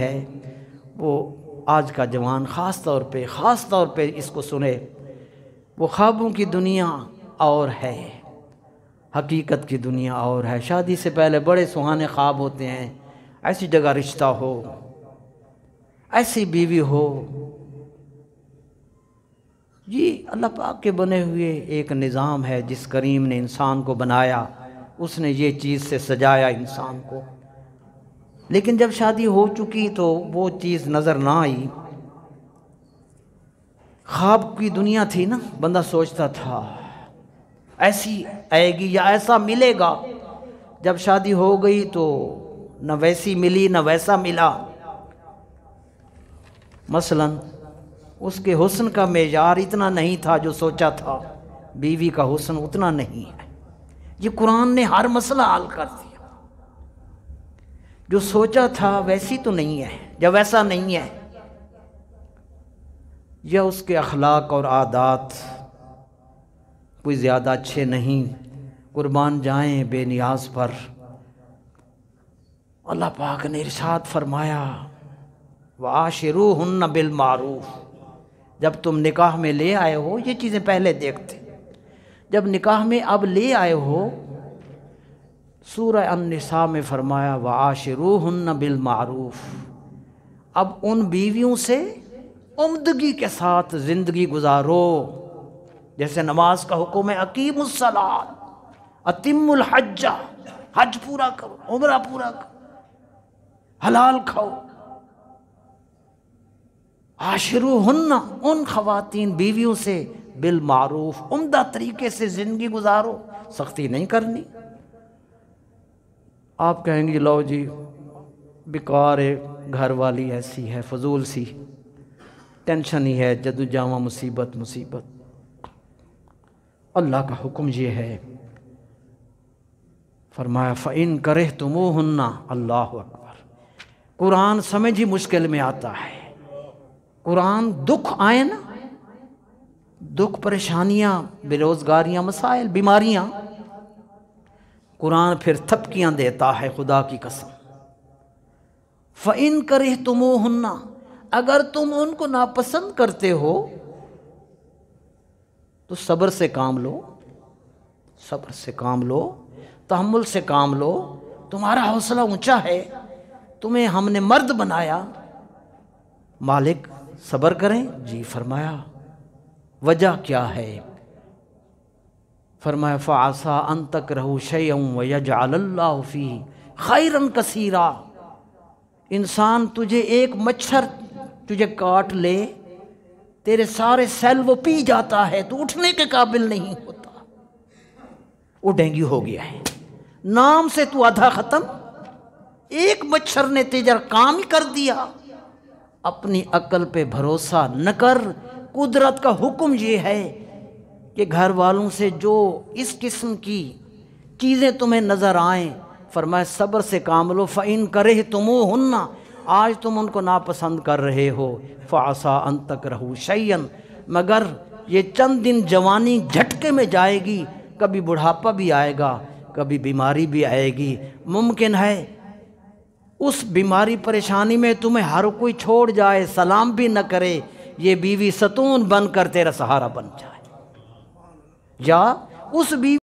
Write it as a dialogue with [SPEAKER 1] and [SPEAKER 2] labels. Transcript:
[SPEAKER 1] है वो आज का जवान ख़ास तौर पे ख़ास तौर पे इसको सुने वो ख्वाबों की दुनिया और है हकीकत की दुनिया और है शादी से पहले बड़े सुहाने ख्वाब होते हैं ऐसी जगह रिश्ता हो ऐसी बीवी हो ये अल्लाह पाक के बने हुए एक निज़ाम है जिस करीम ने इंसान को बनाया उसने ये चीज़ से सजाया इंसान को लेकिन जब शादी हो चुकी तो वो चीज़ नज़र ना आई ख्वाब की दुनिया थी ना बंदा सोचता था ऐसी आएगी या ऐसा मिलेगा जब शादी हो गई तो न वैसी मिली न वैसा मिला मसलन उसके हुस्न का मेजार इतना नहीं था जो सोचा था बीवी का हुस्न उतना नहीं है ये कुरान ने हर मसला हल कर दिया जो सोचा था वैसी तो नहीं है या वैसा नहीं है या उसके अखलाक और आदात कोई ज़्यादा अच्छे नहीं कुर्बान जाएं बेनियाज पर अल्लाह पाक ने इरशाद फरमाया वाशरू हन बिल मारूफ जब तुम निकाह में ले आए हो ये चीज़ें पहले देखते जब निकाह में अब ले आए हो सूर्य अनसा में फरमाया व आशरूहन बिल मारूफ अब उन बीवियों से उमदगी के साथ ज़िंदगी गुजारो जैसे नमाज का हुक्म है अकीमसलाद अतिमुल हज्जा हज पूरा करो उमरा पूरा करो हलाल खाओ आशरू हन्न उन खातन बीवियों से बिल मारूफ उम्दा तरीके से ज़िंदगी गुजारो सख्ती नहीं करनी आप कहेंगे लो जी बेकार है घर वाली ऐसी है फजूल सी टेंशन ही है जदू जावा मुसीबत मुसीबत अल्लाह का हुक्म ये है फरमाया फ़ैन करे तुमो हन्ना अल्लाह अकबर कुरान समझ ही मुश्किल में आता है कुरान दुख आए ना दुख परेशानियाँ बेरोज़गारियाँ मसाइल बीमारियाँ कुरान फिर थपकियाँ देता है खुदा की कसम इन करे तुमो हन्ना अगर तुम उनको नापसंद करते हो तो सब्र से काम लो सब्र से काम लो तहमुल से काम लो तुम्हारा हौसला ऊंचा है तुम्हें हमने मर्द बनाया मालिक सब्र करें जी फरमाया वजह क्या है फरमाए फ़ासा अन तक रहू शयम वजाफ़ी खैरन कसीरा इंसान तुझे एक मच्छर तुझे काट ले तेरे सारे सेल वो पी जाता है तो उठने के काबिल नहीं होता वो डेंगू हो गया है नाम से तू आधा ख़त्म एक मच्छर ने तेजर काम ही कर दिया अपनी अकल पे भरोसा न कर कुदरत का हुक्म ये है कि घर वालों से जो इस किस्म की चीज़ें तुम्हें नज़र आएँ फरमाए सब्र से काम लो फ़ैन करे तुमो हन्ना आज तुम उनको नापसंद कर रहे हो फासा अन तक रहो शैन मगर ये चंद दिन जवानी झटके में जाएगी कभी बुढ़ापा भी आएगा कभी बीमारी भी आएगी मुमकिन है उस बीमारी परेशानी में तुम्हें हर कोई छोड़ जाए सलाम भी न करे ये बीवी सतून बन कर तेरा सहारा बन जाए या उस भी